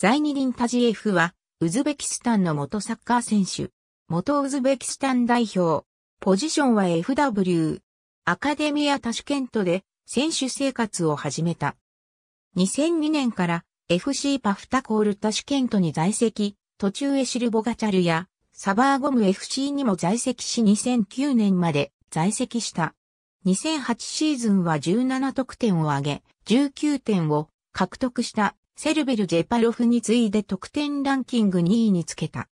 ザイニリン・タジエフは、ウズベキスタンの元サッカー選手、元ウズベキスタン代表、ポジションは FW、アカデミア・タシュケントで選手生活を始めた。2002年から FC パフタコール・タシュケントに在籍、途中へシルボガチャルやサバーゴム FC にも在籍し2009年まで在籍した。2008シーズンは17得点を挙げ、19点を獲得した。セルベル・ジェパロフに次いで得点ランキング2位につけた。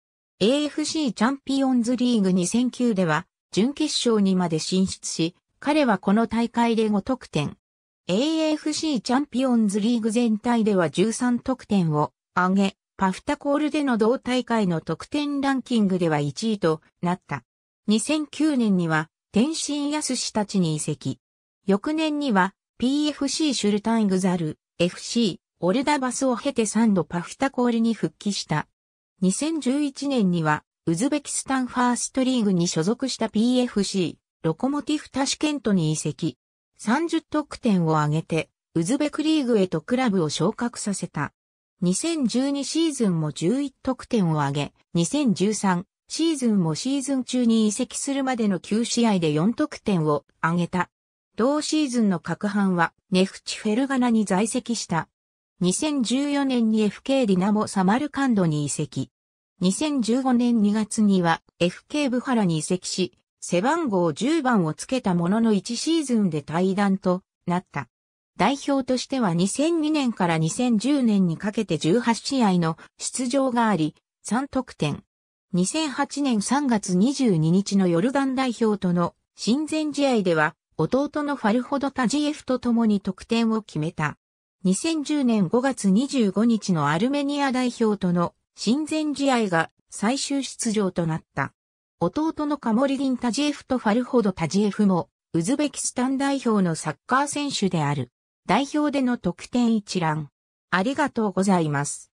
AFC チャンピオンズリーグ2009では、準決勝にまで進出し、彼はこの大会で5得点。AFC チャンピオンズリーグ全体では13得点を上げ、パフタコールでの同大会の得点ランキングでは1位となった。2009年には天津康氏たちに移籍。翌年には PFC シュルタイグザル、FC オルダバスを経て3度パフタコールに復帰した。2011年には、ウズベキスタンファーストリーグに所属した PFC、ロコモティフタシケントに移籍。30得点を挙げて、ウズベクリーグへとクラブを昇格させた。2012シーズンも11得点を挙げ、2013シーズンもシーズン中に移籍するまでの9試合で4得点を挙げた。同シーズンの各班はネフチフェルガナに在籍した。2014年に FK ディナモサマルカンドに移籍。2015年2月には FK ブハラに移籍し、背番号10番をつけたものの1シーズンで退団となった。代表としては2002年から2010年にかけて18試合の出場があり、3得点。2008年3月22日のヨルダン代表との親善試合では、弟のファルホド・タジエフと共に得点を決めた。2010年5月25日のアルメニア代表との親善試合が最終出場となった。弟のカモリリン・タジエフとファルホド・タジエフも、ウズベキスタン代表のサッカー選手である。代表での得点一覧。ありがとうございます。